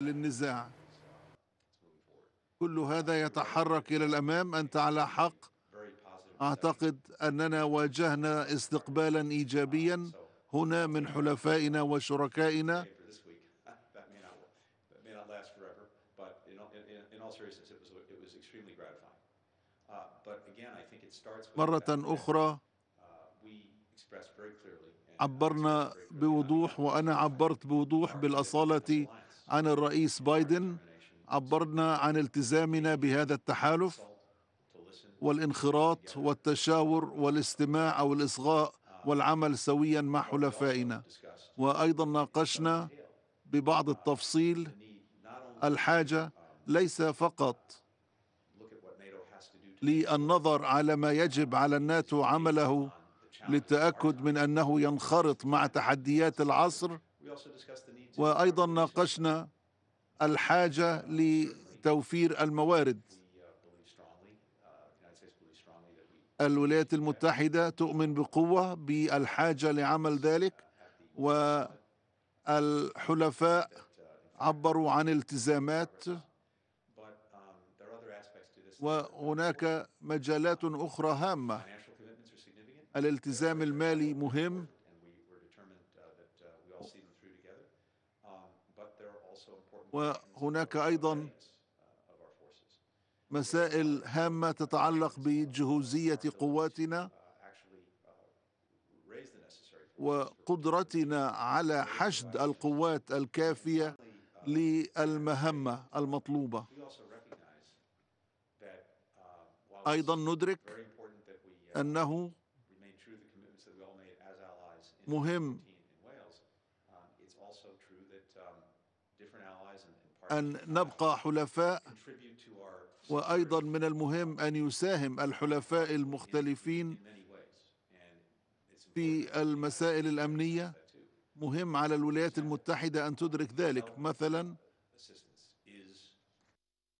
للنزاع كل هذا يتحرك إلى الأمام أنت على حق أعتقد أننا واجهنا استقبالا إيجابيا هنا من حلفائنا وشركائنا مرة أخرى عبرنا بوضوح وأنا عبرت بوضوح بالأصالة عن الرئيس بايدن عبرنا عن التزامنا بهذا التحالف والانخراط والتشاور والاستماع او الاصغاء والعمل سويا مع حلفائنا وايضا ناقشنا ببعض التفصيل الحاجه ليس فقط للنظر على ما يجب على الناتو عمله للتاكد من انه ينخرط مع تحديات العصر وايضا ناقشنا الحاجه لتوفير الموارد الولايات المتحده تؤمن بقوه بالحاجه لعمل ذلك والحلفاء عبروا عن التزامات وهناك مجالات اخرى هامه الالتزام المالي مهم وهناك ايضا مسائل uh, هامه تتعلق بجهوزيه قواتنا uh, uh, وقدرتنا على حشد القوات الكافيه للمهمه المطلوبه ايضا ندرك انه مهم أن نبقى حلفاء وأيضا من المهم أن يساهم الحلفاء المختلفين في المسائل الأمنية مهم على الولايات المتحدة أن تدرك ذلك مثلا